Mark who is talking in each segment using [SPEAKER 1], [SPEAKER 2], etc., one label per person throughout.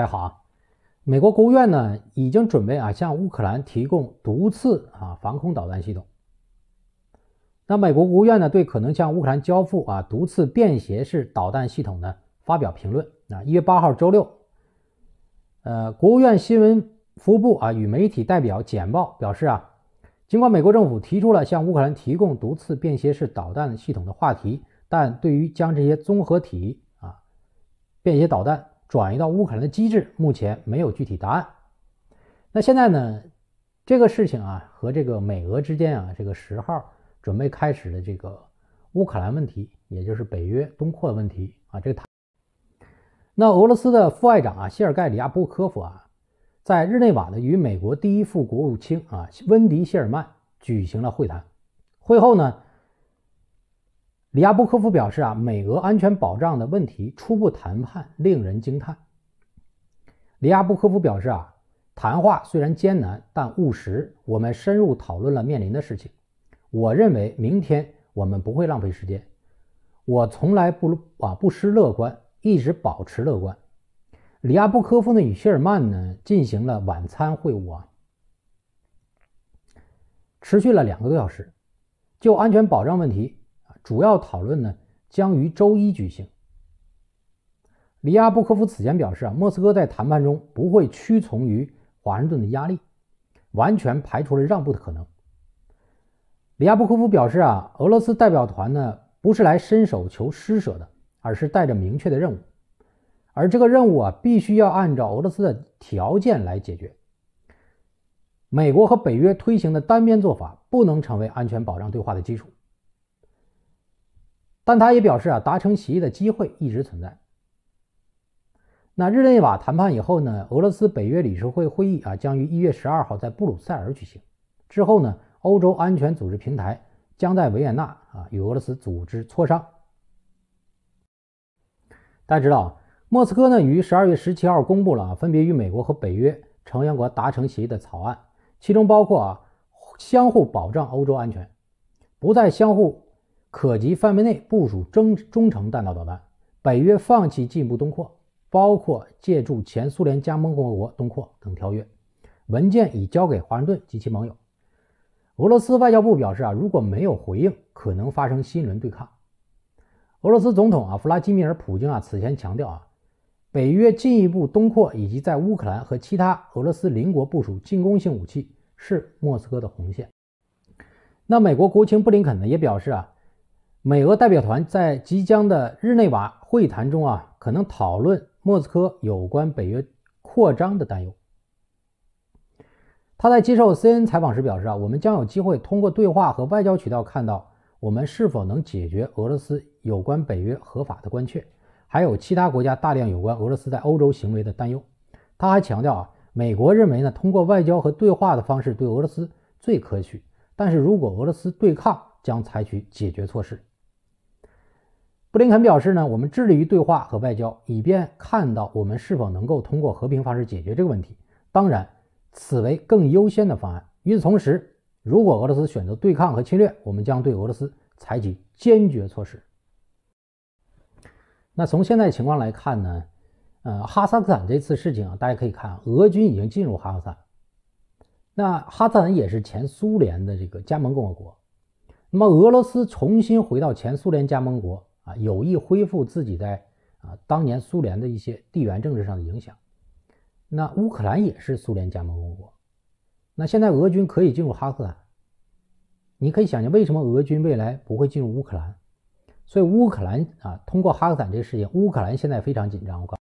[SPEAKER 1] 大家好啊，美国国务院呢已经准备啊向乌克兰提供毒刺啊防空导弹系统。那美国国务院呢对可能向乌克兰交付啊毒刺便携式导弹系统呢发表评论啊，一月八号周六，呃，国务院新闻服务部啊与媒体代表简报表示啊，尽管美国政府提出了向乌克兰提供毒刺便携式导弹系统的话题，但对于将这些综合体啊便携导弹。转移到乌克兰的机制目前没有具体答案。那现在呢？这个事情啊，和这个美俄之间啊，这个十号准备开始的这个乌克兰问题，也就是北约东扩的问题啊，这个谈。那俄罗斯的副外长啊，谢尔盖·里亚布科夫啊，在日内瓦呢，与美国第一副国务卿啊，温迪·谢尔曼举行了会谈。会后呢？里亚布科夫表示：“啊，美俄安全保障的问题初步谈判令人惊叹。”里亚布科夫表示：“啊，谈话虽然艰难，但务实。我们深入讨论了面临的事情。我认为明天我们不会浪费时间。我从来不啊不失乐观，一直保持乐观。”里亚布科夫呢与谢尔曼呢进行了晚餐会晤啊，持续了两个多小时，就安全保障问题。主要讨论呢将于周一举行。里亚布科夫此前表示啊，莫斯科在谈判中不会屈从于华盛顿的压力，完全排除了让步的可能。里亚布科夫表示啊，俄罗斯代表团呢不是来伸手求施舍的，而是带着明确的任务，而这个任务啊必须要按照俄罗斯的条件来解决。美国和北约推行的单边做法不能成为安全保障对话的基础。但他也表示啊，达成协议的机会一直存在。那日内瓦谈判以后呢？俄罗斯北约理事会会议啊将于一月十二号在布鲁塞尔举行。之后呢？欧洲安全组织平台将在维也纳啊与俄罗斯组织磋商。大家知道，莫斯科呢于十二月十七号公布了分别与美国和北约成员国达成协议的草案，其中包括啊相互保障欧洲安全，不再相互。可及范围内部署中中程弹道导弹。北约放弃进一步东扩，包括借助前苏联加盟共和国东扩等条约文件已交给华盛顿及其盟友。俄罗斯外交部表示啊，如果没有回应，可能发生新一轮对抗。俄罗斯总统啊弗拉基米尔普京啊此前强调啊，北约进一步东扩以及在乌克兰和其他俄罗斯邻国部署进攻性武器是莫斯科的红线。那美国国务卿布林肯呢也表示啊。美俄代表团在即将的日内瓦会谈中啊，可能讨论莫斯科有关北约扩张的担忧。他在接受 C N 采访时表示啊，我们将有机会通过对话和外交渠道看到我们是否能解决俄罗斯有关北约合法的关切，还有其他国家大量有关俄罗斯在欧洲行为的担忧。他还强调啊，美国认为呢，通过外交和对话的方式对俄罗斯最可取，但是如果俄罗斯对抗，将采取解决措施。布林肯表示呢，我们致力于对话和外交，以便看到我们是否能够通过和平方式解决这个问题。当然，此为更优先的方案。与此同时，如果俄罗斯选择对抗和侵略，我们将对俄罗斯采取坚决措施。那从现在情况来看呢？呃，哈萨克斯坦这次事情，大家可以看，俄军已经进入哈萨克斯坦。那哈萨克斯坦也是前苏联的这个加盟共和国。那么俄罗斯重新回到前苏联加盟国。有意恢复自己在啊当年苏联的一些地缘政治上的影响。那乌克兰也是苏联加盟共和国。那现在俄军可以进入哈斯兰。你可以想象为什么俄军未来不会进入乌克兰。所以乌克兰啊，通过哈斯坦这个事情，乌克兰现在非常紧张。我告。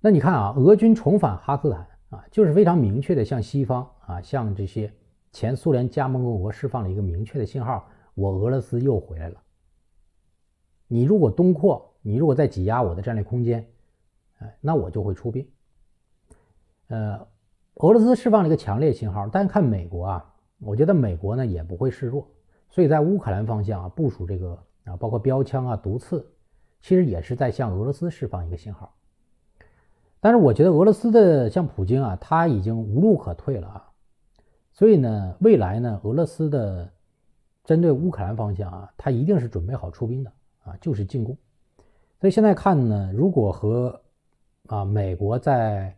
[SPEAKER 1] 那你看啊，俄军重返哈斯坦啊，就是非常明确的向西方啊，向这些前苏联加盟共和国释放了一个明确的信号：我俄罗斯又回来了。你如果东扩，你如果在挤压我的战略空间，哎，那我就会出兵。呃，俄罗斯释放了一个强烈信号，但是看美国啊，我觉得美国呢也不会示弱，所以在乌克兰方向啊部署这个啊，包括标枪啊、毒刺，其实也是在向俄罗斯释放一个信号。但是我觉得俄罗斯的像普京啊，他已经无路可退了啊，所以呢，未来呢，俄罗斯的针对乌克兰方向啊，他一定是准备好出兵的。啊，就是进攻，所以现在看呢，如果和啊美国在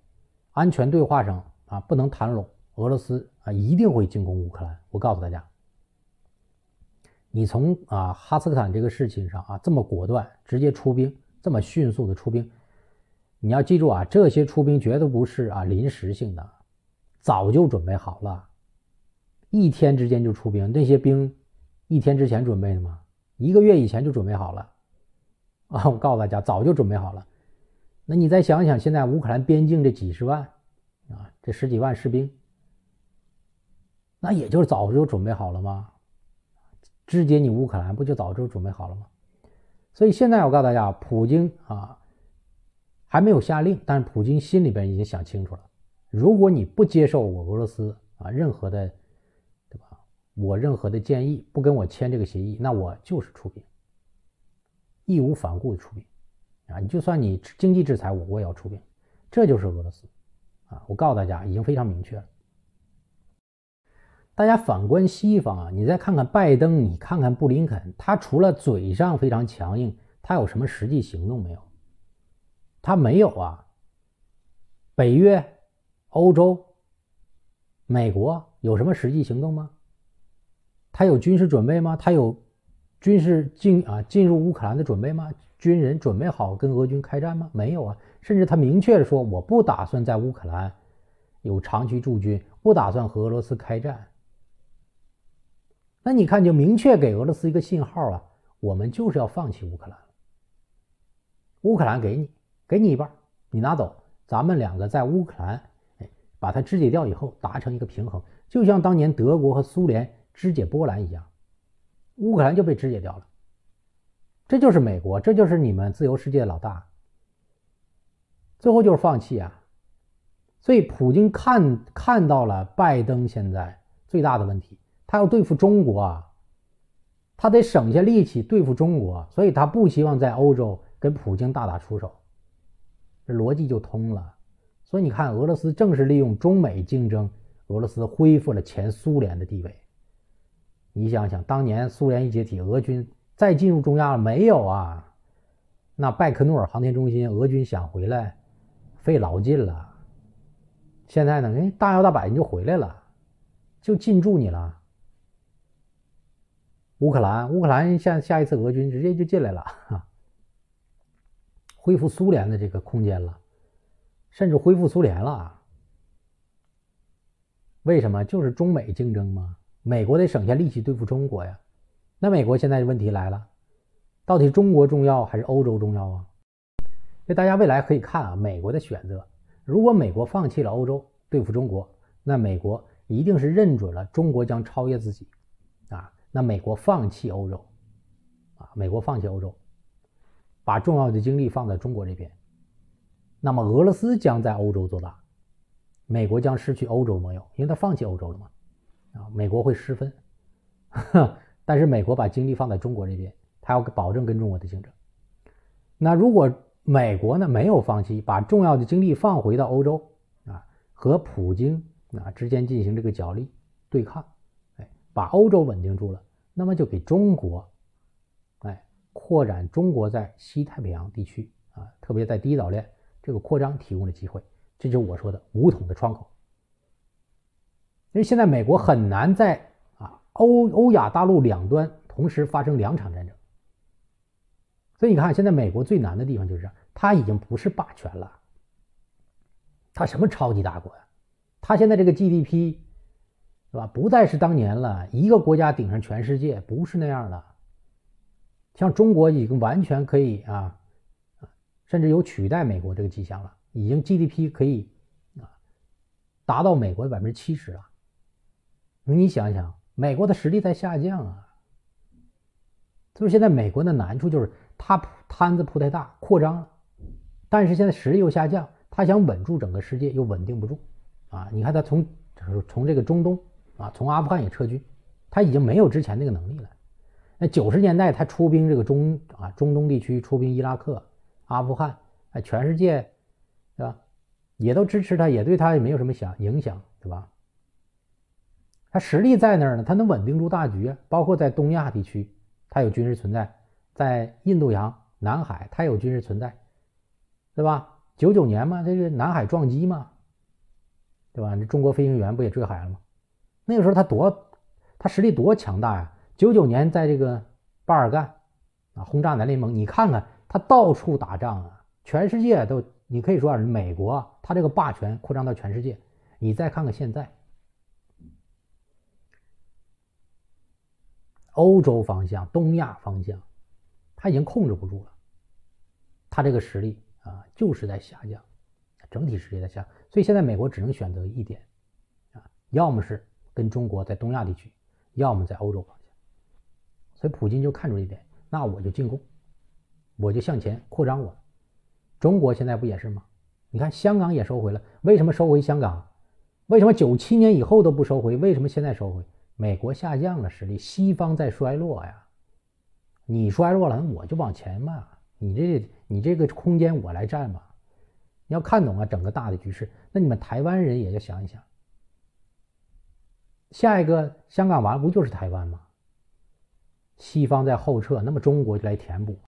[SPEAKER 1] 安全对话上啊不能谈拢，俄罗斯啊一定会进攻乌克兰。我告诉大家，你从啊哈斯克坦这个事情上啊这么果断直接出兵，这么迅速的出兵，你要记住啊，这些出兵绝对不是啊临时性的，早就准备好了，一天之间就出兵，那些兵一天之前准备的吗？一个月以前就准备好了，啊！我告诉大家，早就准备好了。那你再想想，现在乌克兰边境这几十万，啊，这十几万士兵，那也就是早就准备好了吗？肢解你乌克兰，不就早就准备好了吗？所以现在我告诉大家，普京啊，还没有下令，但是普京心里边已经想清楚了：如果你不接受我俄罗斯啊，任何的。我任何的建议不跟我签这个协议，那我就是出兵，义无反顾的出兵，啊，你就算你经济制裁我，我也要出兵，这就是俄罗斯，啊，我告诉大家已经非常明确了。大家反观西方啊，你再看看拜登，你看看布林肯，他除了嘴上非常强硬，他有什么实际行动没有？他没有啊。北约、欧洲、美国有什么实际行动吗？他有军事准备吗？他有军事进啊进入乌克兰的准备吗？军人准备好跟俄军开战吗？没有啊，甚至他明确说我不打算在乌克兰有长期驻军，不打算和俄罗斯开战。那你看，就明确给俄罗斯一个信号啊，我们就是要放弃乌克兰。乌克兰给你，给你一半，你拿走。咱们两个在乌克兰，哎，把它肢解掉以后，达成一个平衡。就像当年德国和苏联。肢解波兰一样，乌克兰就被肢解掉了。这就是美国，这就是你们自由世界老大。最后就是放弃啊！所以普京看看到了拜登现在最大的问题，他要对付中国啊，他得省下力气对付中国，所以他不希望在欧洲跟普京大打出手。这逻辑就通了。所以你看，俄罗斯正是利用中美竞争，俄罗斯恢复了前苏联的地位。你想想，当年苏联一解体，俄军再进入中亚了没有啊？那拜科诺尔航天中心，俄军想回来，费老劲了。现在呢，哎，大摇大摆，人就回来了，就进驻你了。乌克兰，乌克兰下下一次，俄军直接就进来了，哈，恢复苏联的这个空间了，甚至恢复苏联了。为什么？就是中美竞争吗？美国得省下力气对付中国呀，那美国现在的问题来了，到底中国重要还是欧洲重要啊？那大家未来可以看啊，美国的选择，如果美国放弃了欧洲对付中国，那美国一定是认准了中国将超越自己啊，那美国放弃欧洲啊，美国放弃欧洲，把重要的精力放在中国这边，那么俄罗斯将在欧洲做大，美国将失去欧洲盟友，因为他放弃欧洲了嘛。啊，美国会失分，但是美国把精力放在中国这边，他要保证跟中国的竞争。那如果美国呢没有放弃，把重要的精力放回到欧洲，啊，和普京啊之间进行这个角力对抗，哎，把欧洲稳定住了，那么就给中国，哎，扩展中国在西太平洋地区啊，特别在第一岛链这个扩张提供了机会。这就是我说的五统的窗口。因为现在美国很难在啊欧欧亚大陆两端同时发生两场战争，所以你看，现在美国最难的地方就是它已经不是霸权了，它什么超级大国呀？它现在这个 GDP 是吧？不再是当年了一个国家顶上全世界，不是那样了。像中国已经完全可以啊，甚至有取代美国这个迹象了，已经 GDP 可以啊达到美国的百分之七十了。你想想，美国的实力在下降啊，就是现在美国的难处就是他摊子铺太大，扩张，了，但是现在实力又下降，他想稳住整个世界又稳定不住，啊，你看他从从这个中东啊，从阿富汗也撤军，他已经没有之前那个能力了。那九十年代他出兵这个中啊中东地区出兵伊拉克、阿富汗，哎，全世界，对吧？也都支持他，也对他也没有什么响影响，对吧？他实力在那儿呢，他能稳定住大局啊！包括在东亚地区，它有军事存在；在印度洋、南海，它有军事存在，对吧？九九年嘛，这个南海撞击嘛，对吧？这中国飞行员不也坠海了吗？那个时候他多，他实力多强大呀！九九年在这个巴尔干啊，轰炸南联盟，你看看他到处打仗啊，全世界都你可以说啊，美国啊，这个霸权扩张到全世界。你再看看现在。欧洲方向、东亚方向，他已经控制不住了。他这个实力啊，就是在下降，整体实力在下。所以现在美国只能选择一点，啊，要么是跟中国在东亚地区，要么在欧洲方向。所以普京就看出一点，那我就进攻，我就向前扩张。我中国现在不也是吗？你看香港也收回了，为什么收回香港？为什么九七年以后都不收回？为什么现在收回？美国下降了实力，西方在衰落呀，你衰落了，我就往前嘛。你这你这个空间我来占嘛。你要看懂啊整个大的局势，那你们台湾人也要想一想，下一个香港完不就是台湾吗？西方在后撤，那么中国就来填补。